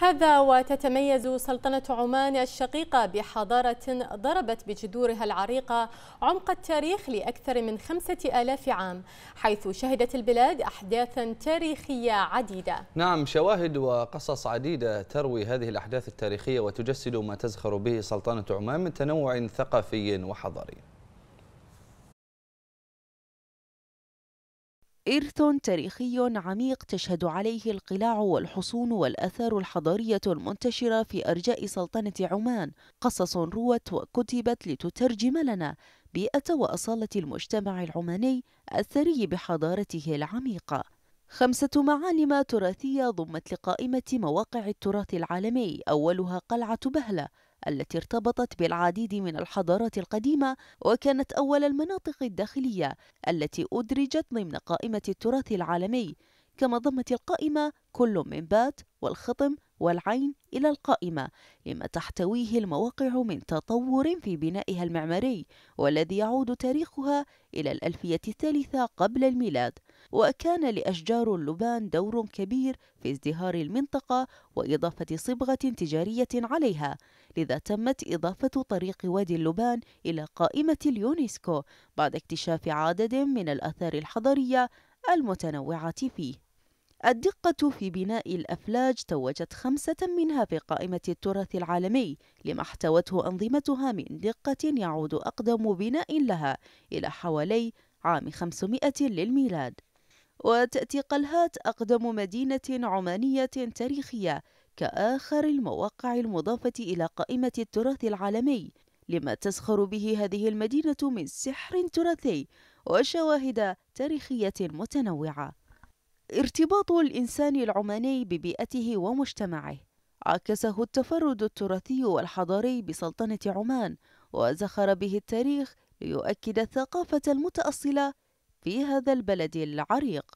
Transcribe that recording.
هذا وتتميز سلطنة عمان الشقيقة بحضارة ضربت بجذورها العريقة عمق التاريخ لأكثر من خمسة آلاف عام حيث شهدت البلاد أحداثا تاريخية عديدة نعم شواهد وقصص عديدة تروي هذه الأحداث التاريخية وتجسد ما تزخر به سلطنة عمان من تنوع ثقافي وحضاري إرث تاريخي عميق تشهد عليه القلاع والحصون والأثار الحضارية المنتشرة في أرجاء سلطنة عمان قصص روت وكتبت لتترجم لنا بيئة وأصالة المجتمع العماني الثري بحضارته العميقة خمسة معالم تراثية ضمت لقائمة مواقع التراث العالمي أولها قلعة بهلة التي ارتبطت بالعديد من الحضارات القديمة وكانت أول المناطق الداخلية التي أدرجت ضمن قائمة التراث العالمي كما ضمت القائمة كل من بات والخطم والعين إلى القائمة لما تحتويه المواقع من تطور في بنائها المعماري والذي يعود تاريخها إلى الألفية الثالثة قبل الميلاد وكان لأشجار اللبان دور كبير في ازدهار المنطقة وإضافة صبغة تجارية عليها لذا تمت إضافة طريق وادي اللبان إلى قائمة اليونسكو بعد اكتشاف عدد من الآثار الحضرية المتنوعة فيه الدقة في بناء الأفلاج توجت خمسة منها في قائمة التراث العالمي لما احتوته أنظمتها من دقة يعود أقدم بناء لها إلى حوالي عام 500 للميلاد وتأتي قلهات أقدم مدينة عمانية تاريخية كآخر المواقع المضافة إلى قائمة التراث العالمي لما تزخر به هذه المدينة من سحر تراثي وشواهد تاريخية متنوعة ارتباط الإنسان العماني ببيئته ومجتمعه عكسه التفرد التراثي والحضاري بسلطنة عمان وزخر به التاريخ ليؤكد الثقافة المتأصلة في هذا البلد العريق